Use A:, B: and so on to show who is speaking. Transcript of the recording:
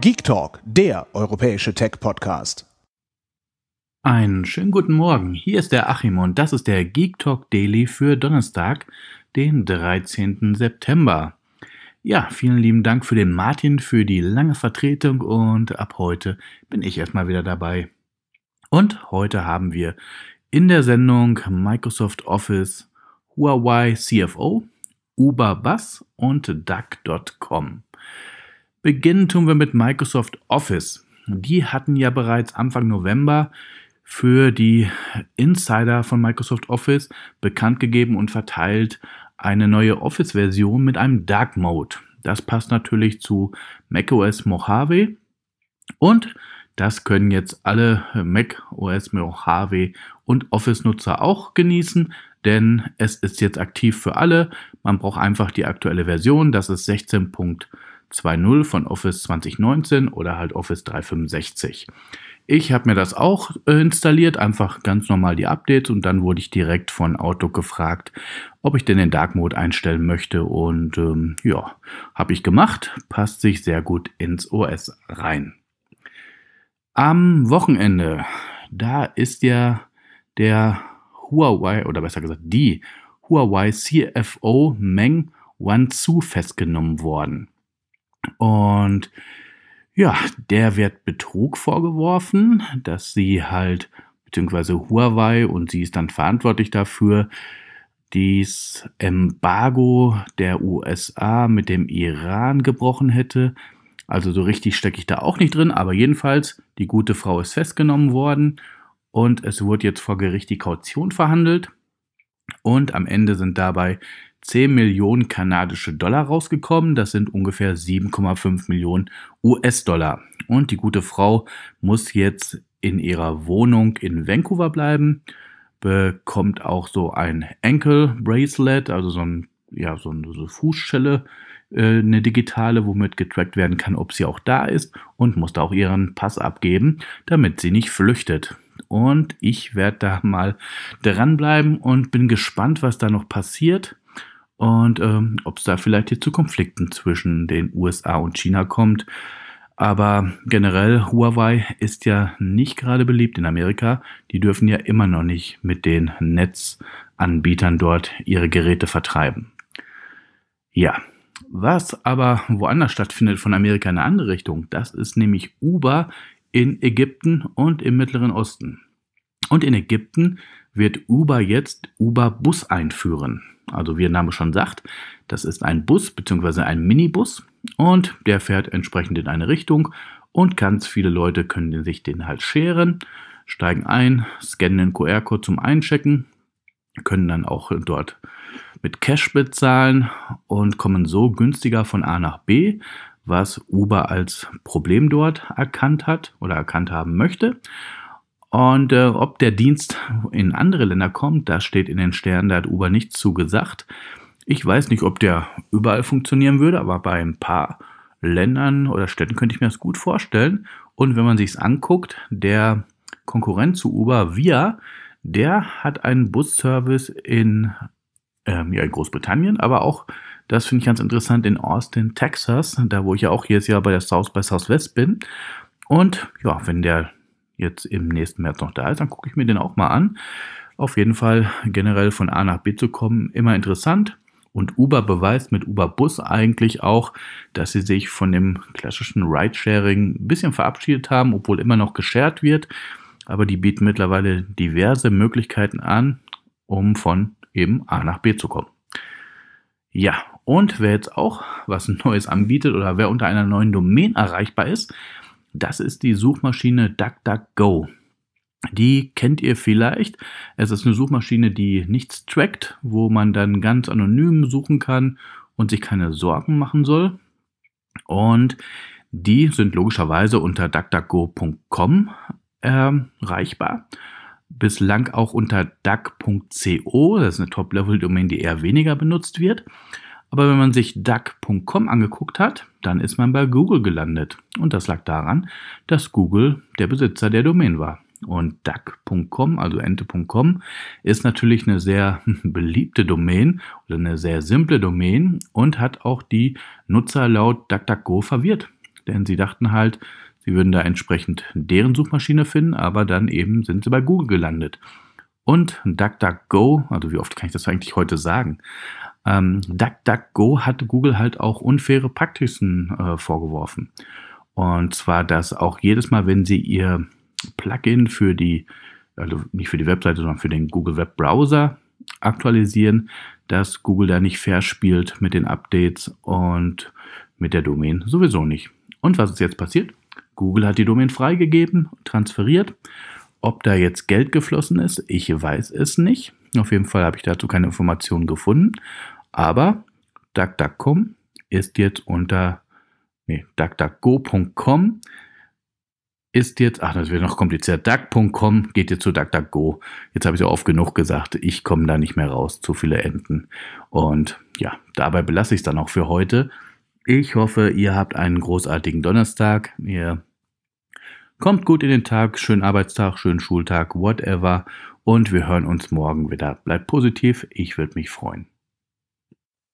A: Geek Talk, der europäische Tech-Podcast. Einen schönen guten Morgen. Hier ist der Achim und das ist der Geek Talk Daily für Donnerstag, den 13. September. Ja, vielen lieben Dank für den Martin für die lange Vertretung und ab heute bin ich erstmal wieder dabei. Und heute haben wir in der Sendung Microsoft Office, Huawei CFO, Uber Bus und Duck.com. Beginnen tun wir mit Microsoft Office. Die hatten ja bereits Anfang November für die Insider von Microsoft Office bekannt gegeben und verteilt eine neue Office-Version mit einem Dark Mode. Das passt natürlich zu macOS Mojave und das können jetzt alle macOS Mojave und Office-Nutzer auch genießen, denn es ist jetzt aktiv für alle. Man braucht einfach die aktuelle Version, das ist 16. 2.0 von Office 2019 oder halt Office 365. Ich habe mir das auch äh, installiert, einfach ganz normal die Updates und dann wurde ich direkt von Outlook gefragt, ob ich denn den Dark Mode einstellen möchte und ähm, ja, habe ich gemacht, passt sich sehr gut ins OS rein. Am Wochenende, da ist ja der Huawei oder besser gesagt die Huawei CFO Meng Wanzhou festgenommen worden. Und ja, der wird Betrug vorgeworfen, dass sie halt, beziehungsweise Huawei, und sie ist dann verantwortlich dafür, dies Embargo der USA mit dem Iran gebrochen hätte. Also so richtig stecke ich da auch nicht drin, aber jedenfalls, die gute Frau ist festgenommen worden und es wurde jetzt vor Gericht die Kaution verhandelt und am Ende sind dabei 10 Millionen kanadische Dollar rausgekommen. Das sind ungefähr 7,5 Millionen US-Dollar. Und die gute Frau muss jetzt in ihrer Wohnung in Vancouver bleiben, bekommt auch so ein Ankle Bracelet, also so ein ja, so eine Fußschelle, äh, eine digitale, womit getrackt werden kann, ob sie auch da ist und muss da auch ihren Pass abgeben, damit sie nicht flüchtet. Und ich werde da mal dranbleiben und bin gespannt, was da noch passiert und ähm, ob es da vielleicht hier zu Konflikten zwischen den USA und China kommt. Aber generell, Huawei ist ja nicht gerade beliebt in Amerika. Die dürfen ja immer noch nicht mit den Netzanbietern dort ihre Geräte vertreiben. Ja, was aber woanders stattfindet von Amerika in eine andere Richtung, das ist nämlich Uber in Ägypten und im Mittleren Osten. Und in Ägypten wird Uber jetzt Uber Bus einführen. Also wie der Name schon sagt, das ist ein Bus bzw. ein Minibus und der fährt entsprechend in eine Richtung und ganz viele Leute können sich den halt scheren, steigen ein, scannen den QR-Code zum Einchecken, können dann auch dort mit Cash bezahlen und kommen so günstiger von A nach B, was Uber als Problem dort erkannt hat oder erkannt haben möchte. Und äh, ob der Dienst in andere Länder kommt, das steht in den Sternen, da hat Uber nichts zugesagt. Ich weiß nicht, ob der überall funktionieren würde, aber bei ein paar Ländern oder Städten könnte ich mir das gut vorstellen. Und wenn man sich es anguckt, der Konkurrent zu Uber, Via, der hat einen Busservice in, ähm, ja, in Großbritannien, aber auch, das finde ich ganz interessant, in Austin, Texas, da wo ich ja auch jedes Jahr bei der South by Southwest bin. Und ja, wenn der jetzt im nächsten März noch da ist, dann gucke ich mir den auch mal an. Auf jeden Fall generell von A nach B zu kommen, immer interessant. Und Uber beweist mit Uber Bus eigentlich auch, dass sie sich von dem klassischen Ridesharing ein bisschen verabschiedet haben, obwohl immer noch geshared wird. Aber die bieten mittlerweile diverse Möglichkeiten an, um von eben A nach B zu kommen. Ja, und wer jetzt auch was Neues anbietet oder wer unter einer neuen Domain erreichbar ist, das ist die Suchmaschine DuckDuckGo. Die kennt ihr vielleicht. Es ist eine Suchmaschine, die nichts trackt, wo man dann ganz anonym suchen kann und sich keine Sorgen machen soll. Und die sind logischerweise unter duckduckgo.com ähm, erreichbar. Bislang auch unter duck.co, das ist eine Top-Level-Domain, die eher weniger benutzt wird. Aber wenn man sich duck.com angeguckt hat, dann ist man bei Google gelandet. Und das lag daran, dass Google der Besitzer der Domain war. Und duck.com, also ente.com, ist natürlich eine sehr beliebte Domain oder eine sehr simple Domain und hat auch die Nutzer laut DuckDuckGo verwirrt. Denn sie dachten halt, sie würden da entsprechend deren Suchmaschine finden, aber dann eben sind sie bei Google gelandet. Und DuckDuckGo, also wie oft kann ich das eigentlich heute sagen? ähm, DuckDuckGo hat Google halt auch unfaire Praktiken äh, vorgeworfen. Und zwar, dass auch jedes Mal, wenn sie ihr Plugin für die, also nicht für die Webseite, sondern für den Google Web Browser aktualisieren, dass Google da nicht fair spielt mit den Updates und mit der Domain sowieso nicht. Und was ist jetzt passiert? Google hat die Domain freigegeben, transferiert. Ob da jetzt Geld geflossen ist, ich weiß es nicht. Auf jeden Fall habe ich dazu keine Informationen gefunden. Aber DuckDuckCom ist jetzt unter nee, DuckDuckGo.com ist jetzt, ach, das wird noch kompliziert. Duck.com geht jetzt zu DuckDuckGo. Jetzt habe ich ja oft genug gesagt, ich komme da nicht mehr raus, zu viele Enten. Und ja, dabei belasse ich es dann auch für heute. Ich hoffe, ihr habt einen großartigen Donnerstag. Ihr kommt gut in den Tag, schönen Arbeitstag, schönen Schultag, whatever. Und wir hören uns morgen wieder. Bleibt positiv, ich würde mich freuen